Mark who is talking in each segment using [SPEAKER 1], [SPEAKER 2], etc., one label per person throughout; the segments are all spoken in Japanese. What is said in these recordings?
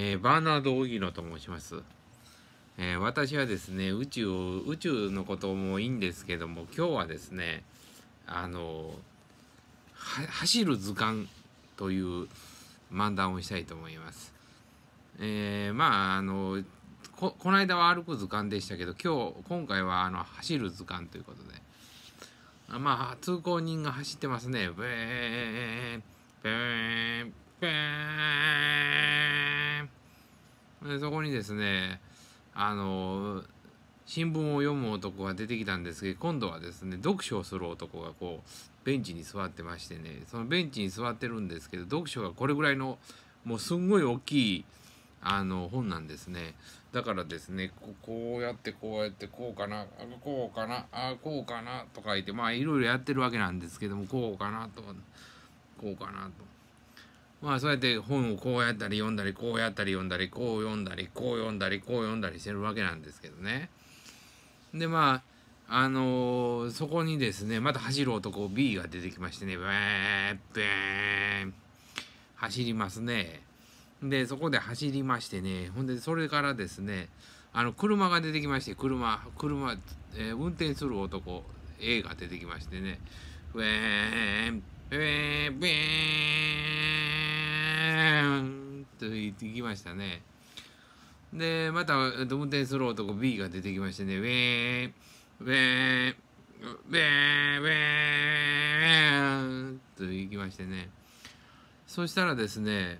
[SPEAKER 1] えー、バーナード・オギと申します、えー、私はですね宇宙宇宙のこともいいんですけども今日はですねあの「走る図鑑」という漫談をしたいと思います。えー、まああのここの間は歩く図鑑でしたけど今日今回はあの走る図鑑ということで。まあ、通行人が走ってますね。ブーン、ブーン、ブーン。でそこにですねあの新聞を読む男が出てきたんですけど今度はですね読書をする男がこうベンチに座ってましてねそのベンチに座ってるんですけど読書がこれぐらいのもうすんごい大きいあの本なんですねだからですねこうやってこうやってこうかなこうかなあこうかなと書いてまあいろいろやってるわけなんですけどもこうかなとこうかなと。まあそうやって本をこうやったり読んだりこうやったり読んだりこう読んだりこう読んだりこう読んだりしてるわけなんですけどね。でまああのー、そこにですねまた走る男 B が出てきましてねブーンブー走りますね。でそこで走りましてねほんでそれからですねあの車が出てきまして車車、えー、運転する男 A が出てきましてねウェーンえーン、ブーンと言ってきましたね。で、また運転する男 B が出てきましてね、ウェーン、ウェーン、ウェーン、ウェーンと行きましてね。そしたらですね、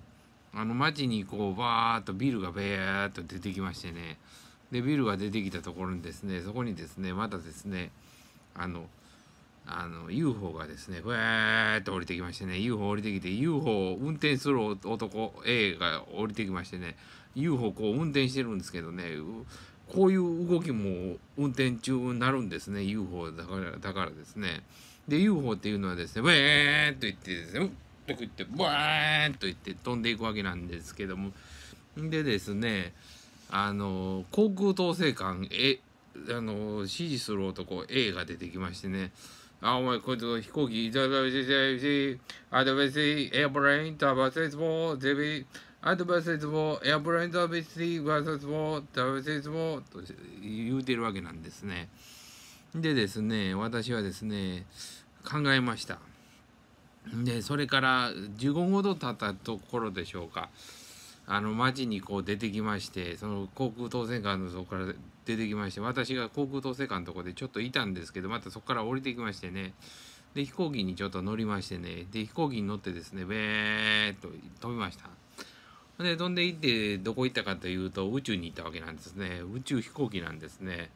[SPEAKER 1] あの街にこうバーッとビルがベーッと出てきましてね。で、ビルが出てきたところにですね、そこにですね、またですね、あの、あの UFO がですねふわーっと降りてきましてね UFO 降りてきて UFO を運転する男 A が降りてきましてね UFO こう運転してるんですけどねこういう動きも運転中になるんですね UFO だからだからですねで UFO っていうのはですねウェーンといってですねうっとくってブーンといって飛んでいくわけなんですけどもでですねあの航空統制官えあの指示する男 A が出てきましてねあ、お前、こいつ飛行機、ザザビシシアドベス、エアブレイン、ダバセツボ、ゼビ、アドベイツボ、エアブレイン、ダバセツボ、タバセツボ、と言うてるわけなんですね。でですね、私はですね、考えました。で、それから15ほど経ったところでしょうか。あの、街にこう出てきまして、その航空当選官のそこから出てきまして私が航空統制官のとこでちょっといたんですけどまたそこから降りてきましてねで飛行機にちょっと乗りましてねで飛行機に乗ってですねべーっと飛びましたで飛んでいってどこ行ったかというと宇宙に行ったわけなんですね宇宙飛行機なんですね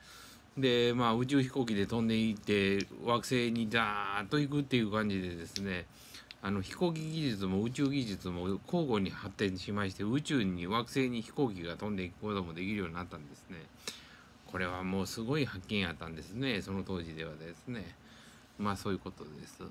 [SPEAKER 1] でまあ宇宙飛行機で飛んでいって惑星にザーッと行くっていう感じでですねあの飛行機技術も宇宙技術も交互に発展しまして宇宙に惑星に飛行機が飛んでいくこともできるようになったんですね。これはもうすごい発見やったんですねその当時ではですねまあそういうことです。